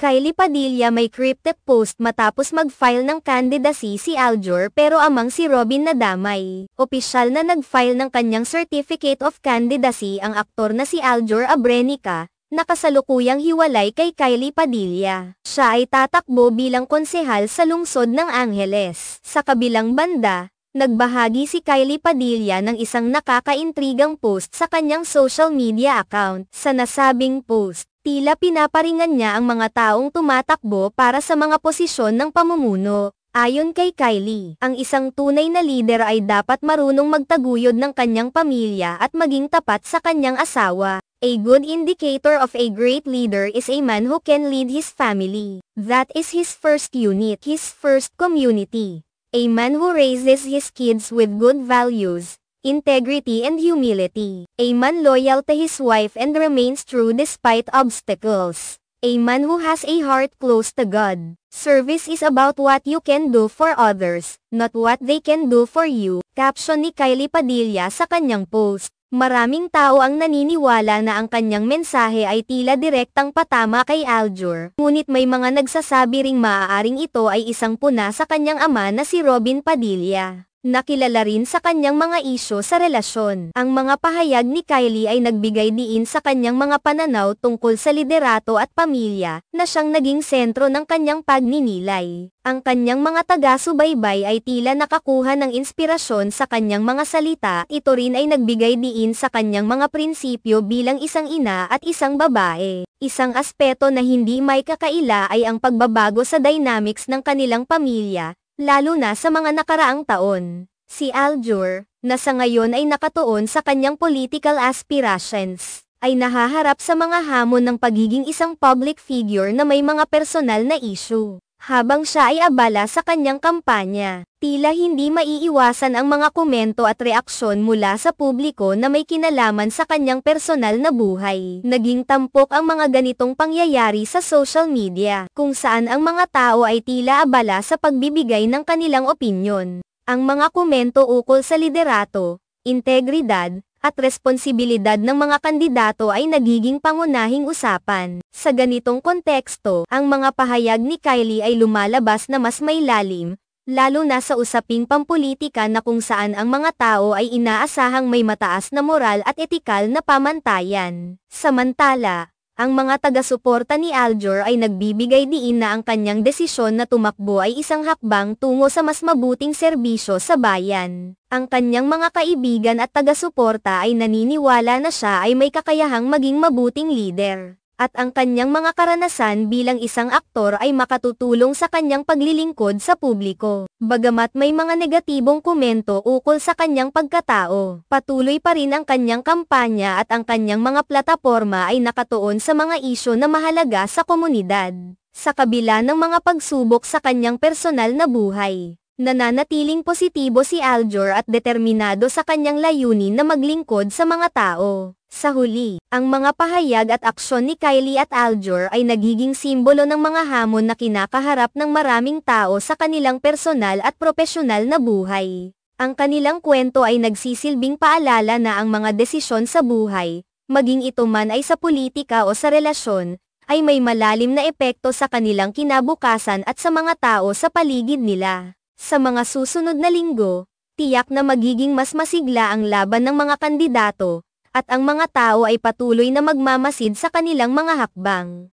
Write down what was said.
Kylie Padilla may cryptic post matapos mag-file ng candidacy si Aljor pero amang si Robin na damay. Opisyal na nag-file ng kanyang Certificate of Candidacy ang aktor na si Aljor Abrenica, nakasalukuyang hiwalay kay Kylie Padilla. Siya ay tatakbo bilang konsehal sa lungsod ng Angeles. Sa kabilang banda, nagbahagi si Kylie Padilla ng isang nakakaintrigang post sa kanyang social media account. Sa nasabing post, Tila pinaparingan niya ang mga taong tumatakbo para sa mga posisyon ng pamumuno. Ayon kay Kylie, ang isang tunay na lider ay dapat marunong magtaguyod ng kanyang pamilya at maging tapat sa kanyang asawa. A good indicator of a great leader is a man who can lead his family. That is his first unit, his first community. A man who raises his kids with good values, integrity and humility. A man loyal to his wife and remains true despite obstacles. A man who has a heart close to God. Service is about what you can do for others, not what they can do for you. Caption ni Kylie Padilla sa kanyang post. Maraming tao ang naniniwala na ang kanyang mensahe ay tila direktang patama kay Aljur, ngunit may mga nagsasabi ring maaaring ito ay isang puna sa kanyang ama na si Robin Padilla. Nakilala rin sa kanyang mga isyo sa relasyon. Ang mga pahayag ni Kylie ay nagbigay diin sa kanyang mga pananaw tungkol sa liderato at pamilya, na siyang naging sentro ng kanyang pagninilay. Ang kanyang mga taga-subaybay ay tila nakakuha ng inspirasyon sa kanyang mga salita, ito rin ay nagbigay diin sa kanyang mga prinsipyo bilang isang ina at isang babae. Isang aspeto na hindi may kakaila ay ang pagbabago sa dynamics ng kanilang pamilya, lalo na sa mga nakaraang taon. Si Aljur, na sa ngayon ay nakatuon sa kanyang political aspirations, ay nahaharap sa mga hamon ng pagiging isang public figure na may mga personal na issue habang siya ay abala sa kanyang kampanya. Tila hindi maiiwasan ang mga komento at reaksyon mula sa publiko na may kinalaman sa kanyang personal na buhay. Naging tampok ang mga ganitong pangyayari sa social media, kung saan ang mga tao ay tila abala sa pagbibigay ng kanilang opinyon. Ang mga komento ukol sa liderato, integridad, at responsibilidad ng mga kandidato ay nagiging pangunahing usapan. Sa ganitong konteksto, ang mga pahayag ni Kylie ay lumalabas na mas may lalim, lalo na sa usaping pampolitika na kung saan ang mga tao ay inaasahang may mataas na moral at etikal na pamantayan. Samantala, ang mga taga-suporta ni Aljor ay nagbibigay diin na ang kanyang desisyon na tumakbo ay isang hakbang tungo sa mas mabuting serbisyo sa bayan. Ang kanyang mga kaibigan at taga-suporta ay naniniwala na siya ay may kakayahang maging mabuting lider at ang kanyang mga karanasan bilang isang aktor ay makatutulong sa kanyang paglilingkod sa publiko. Bagamat may mga negatibong komento ukol sa kanyang pagkatao, patuloy pa rin ang kanyang kampanya at ang kanyang mga plataporma ay nakatuon sa mga isyo na mahalaga sa komunidad. Sa kabila ng mga pagsubok sa kanyang personal na buhay, nananatiling positibo si Aljor at determinado sa kanyang layunin na maglingkod sa mga tao. Sa huli, ang mga pahayag at aksyon ni Kylie at Aljor ay nagiging simbolo ng mga hamon na kinakaharap ng maraming tao sa kanilang personal at propesyonal na buhay. Ang kanilang kwento ay nagsisilbing paalala na ang mga desisyon sa buhay, maging ito man ay sa politika o sa relasyon, ay may malalim na epekto sa kanilang kinabukasan at sa mga tao sa paligid nila. Sa mga susunod na linggo, tiyak na magiging mas masigla ang laban ng mga kandidato, at ang mga tao ay patuloy na magmamasid sa kanilang mga hakbang.